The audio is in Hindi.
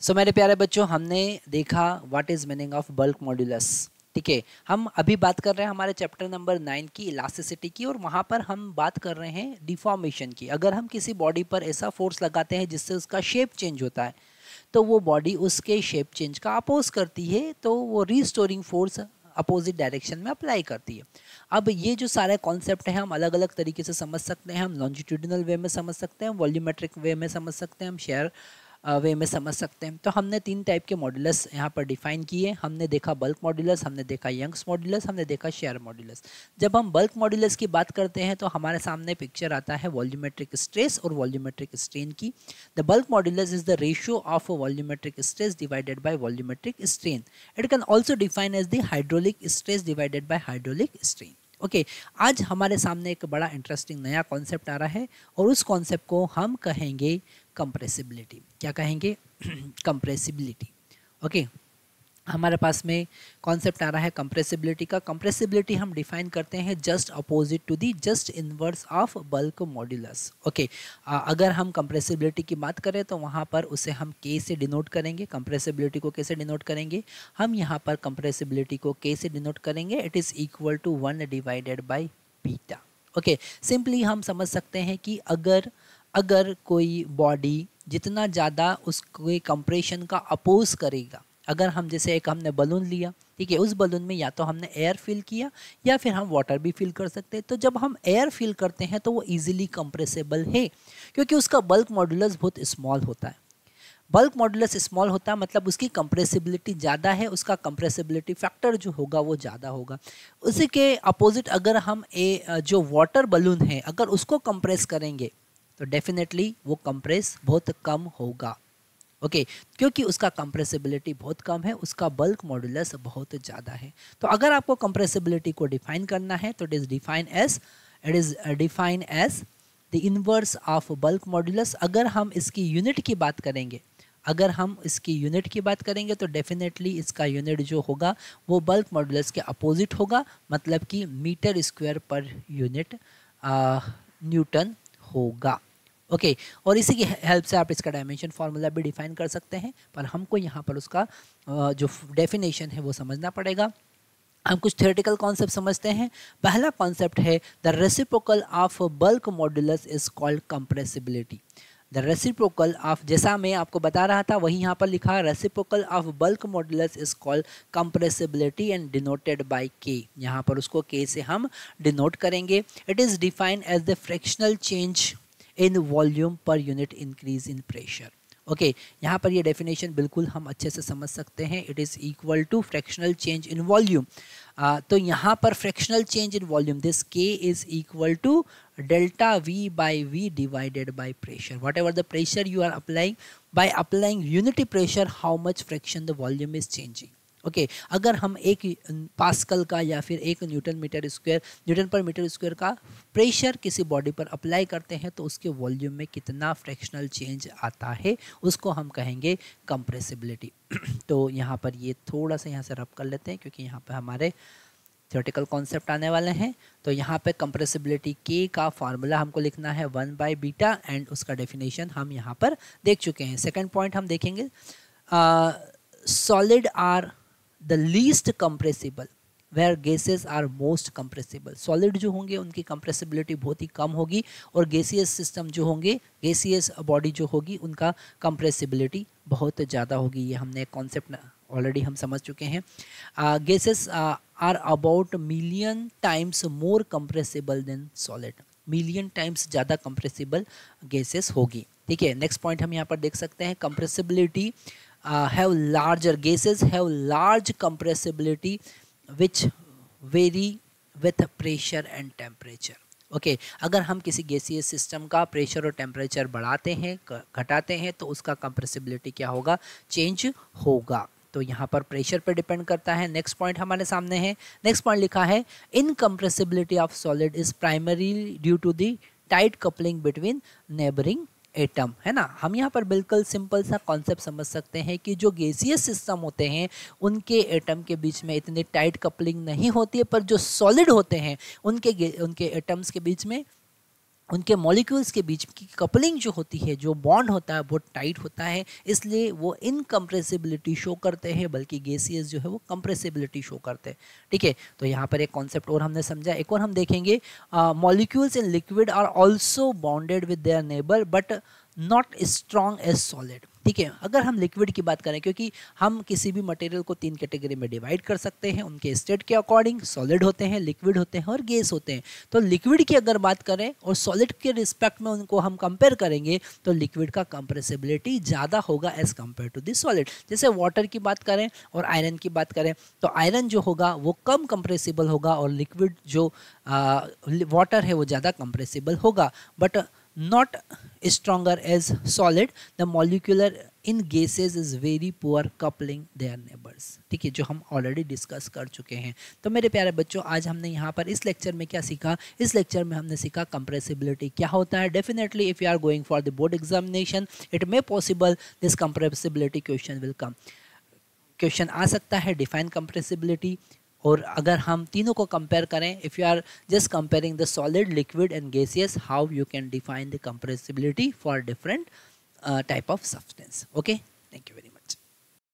सो so, मेरे प्यारे बच्चों हमने देखा what is meaning of bulk modulus ठीक है हम अभी बात कर रहे हैं हमारे चैप्टर नंबर नाइन की इलास्टिसिटी की और वहाँ पर हम बात कर रहे हैं डिफॉर्मेशन की अगर हम किसी बॉडी पर ऐसा फोर्स लगाते हैं जिससे उसका शेप चेंज होता है तो वो बॉडी उसके शेप चेंज का अपोज करती है तो वो रिस्टोरिंग फोर्स अपोजिट डायरेक्शन में अप्लाई करती है अब ये जो सारे कॉन्सेप्ट हैं हम अलग अलग तरीके से समझ सकते हैं हम लॉन्जिट्यूडनल वे में समझ सकते हैं वॉल्यूमेट्रिक वे में समझ सकते हैं हम शेयर वे में समझ सकते हैं तो हमने तीन टाइप के मॉड्यूलस यहाँ पर डिफाइन किए हमने देखा बल्क मॉड्यूलस हमने देखा यंग्स मॉड्यूलस हमने देखा शेयर मॉड्यूलस जब हम बल्क मॉड्यूलस की बात करते हैं तो हमारे सामने पिक्चर आता है वॉल्यूमेट्रिक स्ट्रेस और वॉल्यूमेट्रिक स्ट्रेन की the bulk modulus is the ratio of volumetric stress divided by volumetric strain it can also define as the hydraulic stress divided by hydraulic strain okay okay, आज हमारे सामने एक बड़ा इंटरेस्टिंग नया कॉन्सेप्ट आ रहा है और उस कॉन्सेप्ट को हम कहेंगे कंप्रेसिबिलिटी क्या कहेंगे कंप्रेसिबिलिटी ओके okay. हमारे पास में कॉन्सेप्ट आ रहा है कंप्रेसिबिलिटी का कंप्रेसिबिलिटी हम डिफाइन करते हैं just opposite to the just inverse of bulk modulus okay अगर हम कंप्रेसिबिलिटी की बात करें तो वहाँ पर उसे हम के से डिनोट करेंगे कंप्रेसिबिलिटी को कैसे डिनोट करेंगे हम यहाँ पर कंप्रेसिबिलिटी को के से डिनोट करेंगे it is equal to one divided by beta okay simply हम समझ सकते हैं कि अगर uh, अगर कोई बॉडी जितना ज़्यादा उसके कंप्रेशन का अपोज करेगा अगर हम जैसे एक हमने बलून लिया ठीक है उस बलून में या तो हमने एयर फिल किया या फिर हम वाटर भी फिल कर सकते हैं तो जब हम एयर फिल करते हैं तो वो इजीली कंप्रेसेबल है क्योंकि उसका बल्क मॉडुलस बहुत स्मॉल होता है बल्क मॉडुलस स्मॉल होता है मतलब उसकी कंप्रेसिबिलिटी ज़्यादा है उसका कंप्रेसिबिलिटी फैक्टर जो होगा वो ज़्यादा होगा उसी के अपोजिट अगर हम ए जो वाटर बलून है अगर उसको कंप्रेस करेंगे तो डेफिनेटली वो कंप्रेस बहुत कम होगा ओके okay, क्योंकि उसका कंप्रेसिबिलिटी बहुत कम है उसका बल्क मॉड्यूलस बहुत ज़्यादा है तो अगर आपको कंप्रेसिबिलिटी को डिफाइन करना है तो it is define as it is define as the inverse of bulk modulus अगर हम इसकी यूनिट की बात करेंगे अगर हम इसकी यूनिट की बात करेंगे तो डेफिनेटली इसका यूनिट जो होगा वो बल्क मॉड्यूलस के अपोजिट होगा मतलब कि meter square per unit newton होगा ओके और इसी की हेल्प से आप इसका डायमेंशन फार्मूला भी डिफाइन कर सकते हैं पर हमको यहाँ पर उसका जो डेफिनेशन है वो समझना पड़ेगा हम कुछ थियोरेटिकल कॉन्सेप्ट समझते हैं पहला कॉन्सेप्ट है the reciprocal of bulk modulus is called compressibility the reciprocal of जैसा मैं आपको बता रहा था वही यहाँ पर लिखा reciprocal of bulk modulus is called compressibility and denoted by K यहाँ पर उसको के से हम डिनोट करेंगे it is defined as the fractional change in volume per unit increase in pressure okay यहाँ पर ये डेफिनेशन बिल्कुल हम अच्छे से समझ सकते हैं it is equal to fractional change in volume तो यहाँ पर fractional change in volume this के is equal to delta V by V divided by pressure whatever the pressure you are applying by applying unity pressure how much fraction the volume is changing okay okay, अगर हम एक पास्कल का या फिर एक newton metre square newton per metre square का प्रेशर किसी बॉडी पर अप्लाई करते हैं तो उसके वॉल्यूम में कितना फ्रैक्शनल चेंज आता है उसको हम कहेंगे कंप्रेसिबिलिटी तो यहाँ पर ये थोड़ा सा यहाँ से रब कर लेते हैं क्योंकि यहाँ पर हमारे थियोटिकल कॉन्सेप्ट आने वाले हैं तो यहाँ पे कंप्रेसिबिलिटी के का फार्मूला हमको लिखना है वन बाई बीटा एंड उसका डेफिनेशन हम यहाँ पर देख चुके हैं सेकेंड पॉइंट हम देखेंगे solid are the least compressible where gases are most compressible solid जो होंगे उनकी कंप्रेसिबिलिटी बहुत ही कम होगी और गैसियस सिस्टम जो होंगे गैसियस बॉडी जो होगी उनका कंप्रेसिबिलिटी बहुत ज़्यादा होगी ये हमने कॉन्सेप्ट ऑलरेडी हम समझ चुके हैं gases are about million times more compressible than solid million times ज़्यादा कंप्रेसिबल गैसेस होगी ठीक है नेक्स्ट पॉइंट हम यहाँ पर देख सकते हैं compressibility uh, have larger gases have large compressibility which vary with pressure and temperature okay okay, अगर हम किसी गैसीय सिस्टम का प्रेशर और टेम्परेचर बढ़ाते हैं घटाते हैं तो उसका कंप्रेसिबिलिटी क्या होगा चेंज होगा तो यहाँ पर प्रेशर पर डिपेंड करता है नेक्स्ट पॉइंट हमारे सामने है नेक्स्ट पॉइंट लिखा है incompressibility of solid is primary due to the tight coupling between neighbouring atom है ना हम यहाँ पर बिल्कुल सिंपल सा कॉन्सेप्ट समझ सकते हैं कि जो गैसीय सिस्टम होते हैं उनके एटम के बीच में इतनी टाइट कपलिंग नहीं होती है पर जो सॉलिड होते हैं उनके उनके एटम्स के बीच में उनके मॉलिक्यूल्स के बीच की कपलिंग जो होती है जो बॉन्ड होता है वो टाइट होता है इसलिए वो इनकम्प्रेसिबिलिटी शो करते हैं बल्कि गैसियस जो है वो कंप्रेसिबिलिटी शो करते हैं ठीक है तो यहाँ पर एक कॉन्सेप्ट और हमने समझा एक और हम देखेंगे molecules in liquid are also bonded with their neighbour but not strong as solid ठीक है अगर हम लिक्विड की बात करें क्योंकि हम किसी भी मटेरियल को तीन कैटेगरी में डिवाइड कर सकते हैं उनके स्टेट के अकॉर्डिंग सॉलिड होते हैं लिक्विड होते हैं और गैस होते हैं तो लिक्विड की अगर बात करें और सॉलिड के रिस्पेक्ट में उनको हम कंपेयर करेंगे तो लिक्विड का कंप्रेसिबिलिटी ज़्यादा होगा as compare to this solid जैसे वाटर की बात करें और आयरन की बात करें तो आयरन जो होगा वो कम कंप्रेसिबल होगा और लिक्विड जो वाटर है वो ज़्यादा कंप्रेसिबल होगा but not stronger as solid the molecular in gases is very poor coupling their neighbours ठीक है जो हम ऑलरेडी डिस्कस कर चुके हैं तो मेरे प्यारे बच्चों आज हमने यहाँ पर इस लेक्चर में क्या सीखा इस लेक्चर में हमने सीखा कंप्रेसिबिलिटी क्या होता है definitely if you are going for the board examination it may possible this compressibility question will come question आ सकता है डिफाइन कंप्रेसिबिलिटी और अगर हम तीनों को कंपेयर करें if you are just comparing the solid liquid and gaseous how you can define the compressibility for different type of substance okay thank you very much